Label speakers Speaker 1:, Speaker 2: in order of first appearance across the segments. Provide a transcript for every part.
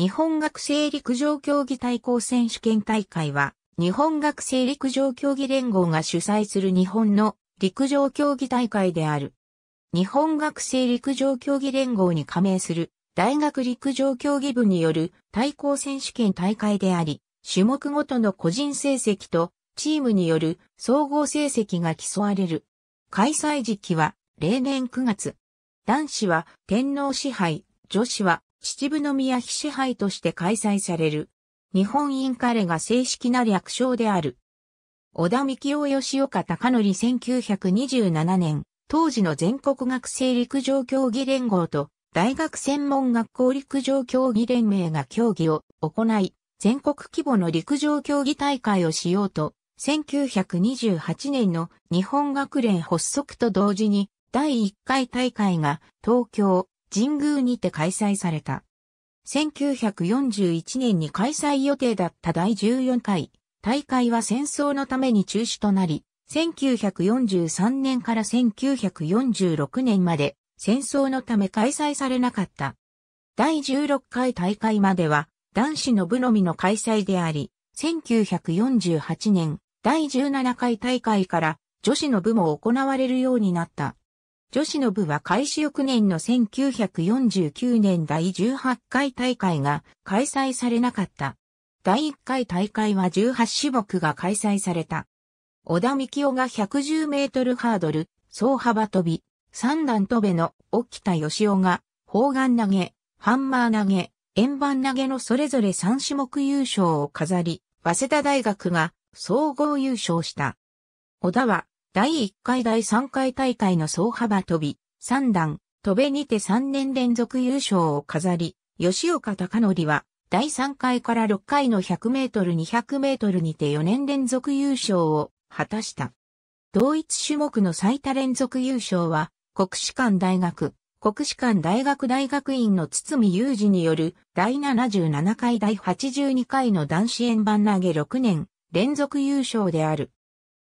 Speaker 1: 日本学生陸上競技対抗選手権大会は、日本学生陸上競技連合が主催する日本の陸上競技大会である。日本学生陸上競技連合に加盟する大学陸上競技部による対抗選手権大会であり、種目ごとの個人成績とチームによる総合成績が競われる。開催時期は例年9月。男子は天皇支配、女子は秩父宮妃支配として開催される。日本インカレが正式な略称である。小田幹夫吉岡隆則1927年、当時の全国学生陸上競技連合と大学専門学校陸上競技連盟が競技を行い、全国規模の陸上競技大会をしようと、1928年の日本学連発足と同時に第1回大会が東京、神宮にて開催された。1941年に開催予定だった第14回大会は戦争のために中止となり、1943年から1946年まで戦争のため開催されなかった。第16回大会までは男子の部のみの開催であり、1948年第17回大会から女子の部も行われるようになった。女子の部は開始翌年の1949年第18回大会が開催されなかった。第1回大会は18種目が開催された。小田幹夫が110メートルハードル、総幅跳び、三段跳べの沖田義夫が砲丸投げ、ハンマー投げ、円盤投げのそれぞれ3種目優勝を飾り、早稲田大学が総合優勝した。小田は第1回第3回大会の総幅飛び、3段、飛べにて3年連続優勝を飾り、吉岡隆則は、第3回から6回の100メートル200メートルにて4年連続優勝を果たした。同一種目の最多連続優勝は、国士舘大学、国士舘大学大学院の堤雄二による第77回第82回の男子円盤投げ6年連続優勝である。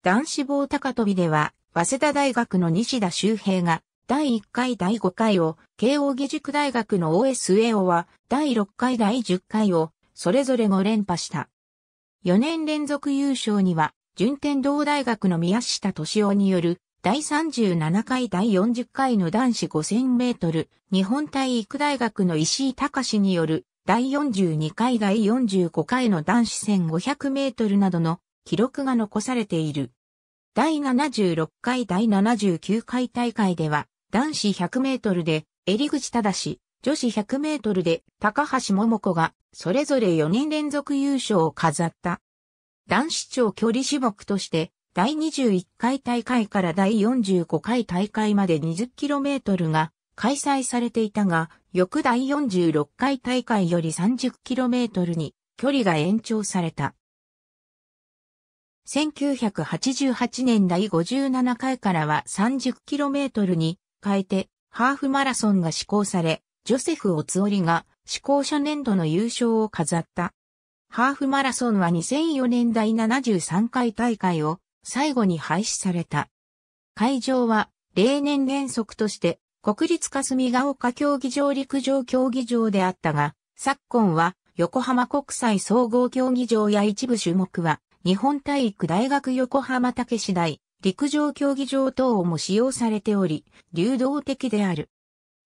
Speaker 1: 男子棒高跳びでは、早稲田大学の西田修平が、第1回第5回を、慶応義塾大学の OS a o は、第6回第10回を、それぞれ5連覇した。4年連続優勝には、順天堂大学の宮下敏夫による、第37回第40回の男子5000メートル、日本体育大学の石井隆による、第42回第45回の男子1500メートルなどの記録が残されている。第76回第79回大会では、男子100メートルで、襟口正、女子100メートルで、高橋桃子が、それぞれ4人連続優勝を飾った。男子長距離種目として、第21回大会から第45回大会まで 20km が開催されていたが、翌第46回大会より 30km に距離が延長された。1988年第57回からは 30km に変えて、ハーフマラソンが施行され、ジョセフ・オツオリが施行者年度の優勝を飾った。ハーフマラソンは2004年第73回大会を最後に廃止された。会場は例年原則として国立霞ヶ丘競技場陸上競技場であったが、昨今は横浜国際総合競技場や一部種目は日本体育大学横浜竹市大、陸上競技場等も使用されており、流動的である。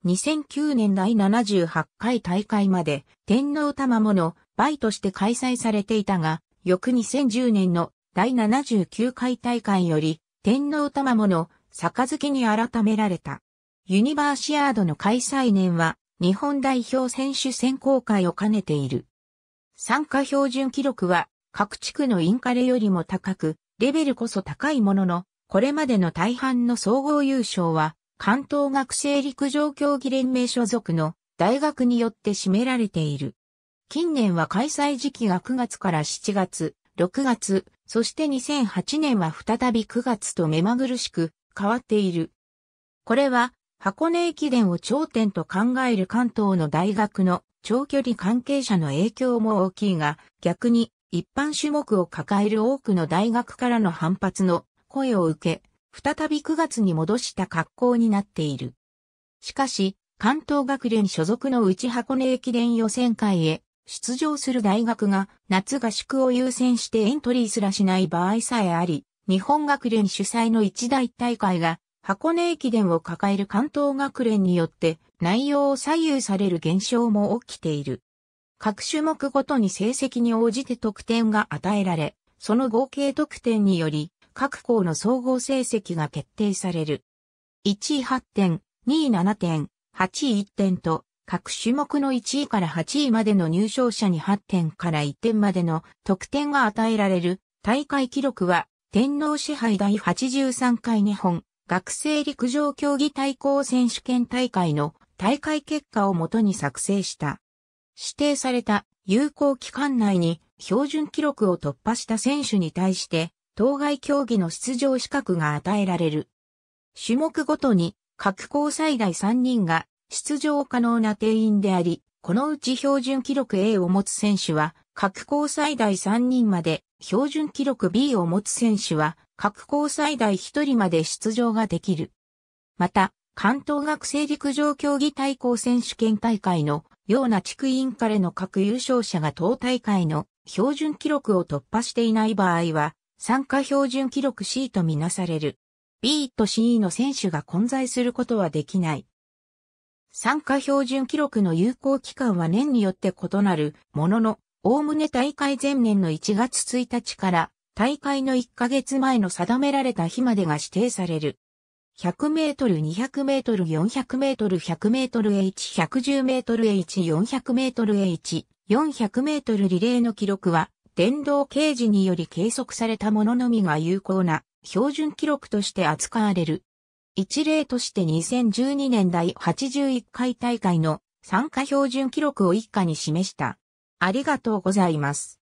Speaker 1: 2009年第78回大会まで天皇賜物倍として開催されていたが、翌2010年の第79回大会より天皇賜物杯に改められた。ユニバーシアードの開催年は日本代表選手選考会を兼ねている。参加標準記録は各地区のインカレよりも高く、レベルこそ高いものの、これまでの大半の総合優勝は、関東学生陸上競技連盟所属の大学によって占められている。近年は開催時期が9月から7月、6月、そして2008年は再び9月と目まぐるしく変わっている。これは箱根駅伝を頂点と考える関東の大学の長距離関係者の影響も大きいが、逆に一般種目を抱える多くの大学からの反発の声を受け、再び9月に戻した格好になっている。しかし、関東学連所属の内箱根駅伝予選会へ出場する大学が夏合宿を優先してエントリーすらしない場合さえあり、日本学連主催の一大大会が箱根駅伝を抱える関東学連によって内容を左右される現象も起きている。各種目ごとに成績に応じて得点が与えられ、その合計得点により、各校の総合成績が決定される。1位8点、2位7点、8位1点と、各種目の1位から8位までの入賞者に8点から1点までの得点が与えられる大会記録は天皇支配第83回日本学生陸上競技対抗選手権大会の大会結果をもとに作成した指定された有効期間内に標準記録を突破した選手に対して、当該競技の出場資格が与えられる。種目ごとに各校最大3人が出場可能な定員であり、このうち標準記録 A を持つ選手は、各校最大3人まで、標準記録 B を持つ選手は、各校最大1人まで出場ができる。また、関東学生陸上競技対抗選手権大会のような地区委員会の各優勝者が当大会の標準記録を突破していない場合は、参加標準記録 C とみなされる。B と C の選手が混在することはできない。参加標準記録の有効期間は年によって異なるものの、おおむね大会前年の1月1日から大会の1ヶ月前の定められた日までが指定される。100メートル、200メートル、400メートル、100メートル H、110メートル H、400メートル H、400メートルリレーの記録は、電動掲示により計測されたもののみが有効な標準記録として扱われる。一例として2012年第81回大会の参加標準記録を一家に示した。ありがとうございます。